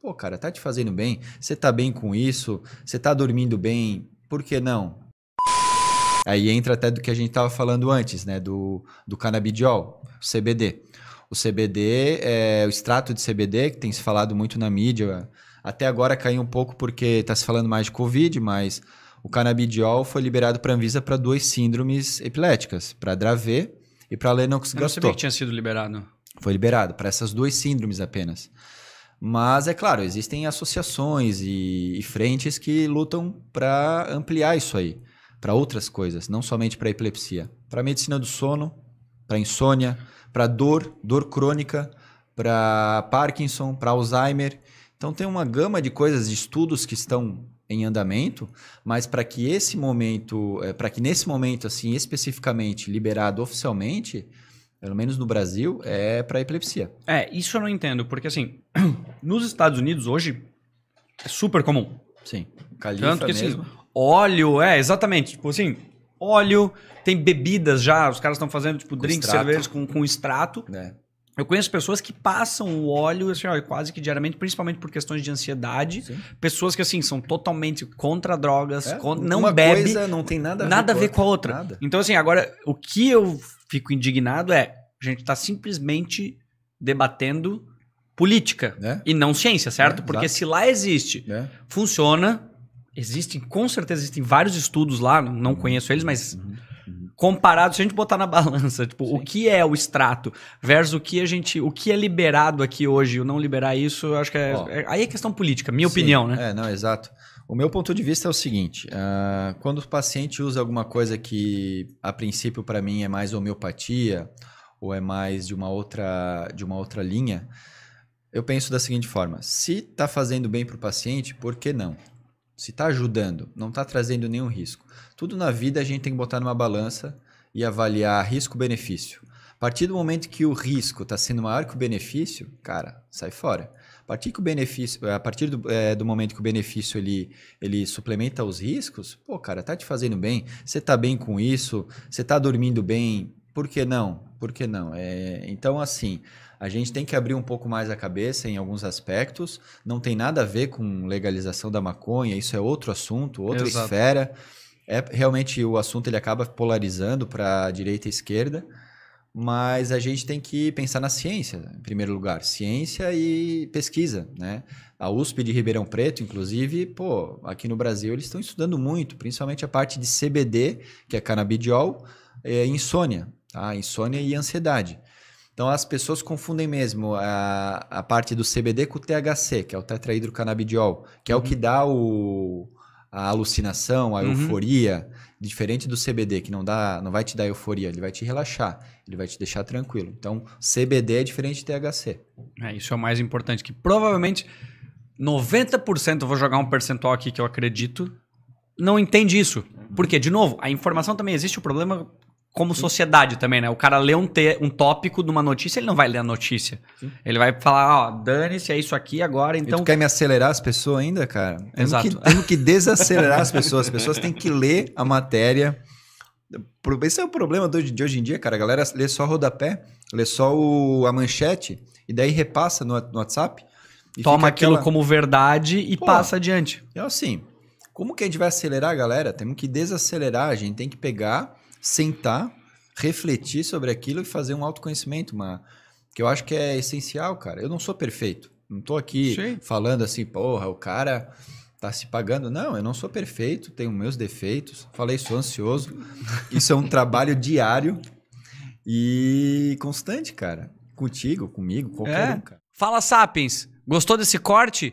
Pô, cara, tá te fazendo bem? Você tá bem com isso? Você tá dormindo bem? Por que não? Aí entra até do que a gente tava falando antes, né? Do, do canabidiol, CBD. O CBD, é, o extrato de CBD, que tem se falado muito na mídia, até agora caiu um pouco porque tá se falando mais de Covid, mas o canabidiol foi liberado para Anvisa para duas síndromes epiléticas, para Dravet e para Lennox-Gastaut. Eu não sabia que tinha sido liberado. Foi liberado para essas duas síndromes apenas. Mas é claro, existem associações e, e frentes que lutam para ampliar isso aí, para outras coisas, não somente para epilepsia, para medicina do sono, para insônia, para dor, dor crônica, para Parkinson, para Alzheimer. Então tem uma gama de coisas, de estudos que estão em andamento, mas para que esse momento, eh, para que nesse momento assim especificamente liberado oficialmente, pelo menos no Brasil, é para epilepsia. É, isso eu não entendo, porque assim, nos Estados Unidos hoje é super comum. Sim, califa Tanto que assim, mesmo. assim, óleo, é, exatamente, tipo assim, óleo, tem bebidas já, os caras estão fazendo tipo com drinks, cervejas com, com extrato. É. Eu conheço pessoas que passam o óleo assim, ó, quase que diariamente, principalmente por questões de ansiedade. Sim. Pessoas que assim são totalmente contra drogas, é, contra, não bebe, coisa não tem nada a ver, nada com, a ver com a outra. Nada. Então assim, agora o que eu fico indignado é a gente está simplesmente debatendo política é. e não ciência, certo? É, Porque exato. se lá existe, é. funciona, existem, com certeza existem vários estudos lá, não uhum. conheço eles, mas uhum. uhum. comparado, se a gente botar na balança, tipo, Sim. o que é o extrato versus o que a gente, o que é liberado aqui hoje, o não liberar isso, eu acho que é, é, aí é questão política, minha sim. opinião, né? É, não, exato. O meu ponto de vista é o seguinte: uh, quando o paciente usa alguma coisa que, a princípio, para mim é mais homeopatia ou é mais de uma outra, de uma outra linha, eu penso da seguinte forma: se está fazendo bem para o paciente, por que não? Se está ajudando, não está trazendo nenhum risco. Tudo na vida a gente tem que botar numa balança e avaliar risco-benefício. A partir do momento que o risco está sendo maior que o benefício, cara, sai fora partir que o benefício, a partir do, é, do, momento que o benefício ele, ele suplementa os riscos, pô, cara, tá te fazendo bem, você tá bem com isso, você tá dormindo bem, por que não? Por que não? É, então, assim, a gente tem que abrir um pouco mais a cabeça em alguns aspectos. Não tem nada a ver com legalização da maconha, isso é outro assunto, outra Exato. esfera. É, realmente o assunto ele acaba polarizando para direita e esquerda mas a gente tem que pensar na ciência, em primeiro lugar, ciência e pesquisa, né? A USP de Ribeirão Preto, inclusive, pô, aqui no Brasil eles estão estudando muito, principalmente a parte de CBD, que é canabidiol, é, insônia, tá? Insônia e ansiedade. Então as pessoas confundem mesmo a, a parte do CBD com o THC, que é o tetraidrocannabidiol, que uhum. é o que uhum. dá o a alucinação, a uhum. euforia, diferente do CBD que não dá, não vai te dar euforia, ele vai te relaxar, ele vai te deixar tranquilo. Então, CBD é diferente de THC. É, isso é o mais importante que provavelmente 90%, eu vou jogar um percentual aqui que eu acredito, não entende isso. Porque de novo, a informação também existe o problema como sociedade também, né? O cara lê um, te, um tópico de uma notícia, ele não vai ler a notícia. Sim. Ele vai falar, ó, dane-se, é isso aqui agora, então... E tu então quer me acelerar as pessoas ainda, cara? Exato. Temos que, temos que desacelerar as pessoas. As pessoas têm que ler a matéria. Esse é o problema de hoje em dia, cara. A galera lê só rodapé, lê só o, a manchete, e daí repassa no, no WhatsApp. Toma aquilo aquela... como verdade e Pô, passa adiante. É assim, como que a gente vai acelerar, galera? Temos que desacelerar, a gente tem que pegar sentar, refletir sobre aquilo e fazer um autoconhecimento, uma, que eu acho que é essencial, cara. Eu não sou perfeito. Não tô aqui Sim. falando assim, porra, o cara tá se pagando. Não, eu não sou perfeito, tenho meus defeitos. Falei, sou ansioso. Isso é um trabalho diário e constante, cara. Contigo, comigo, qualquer é. um, cara. Fala, Sapiens, gostou desse corte?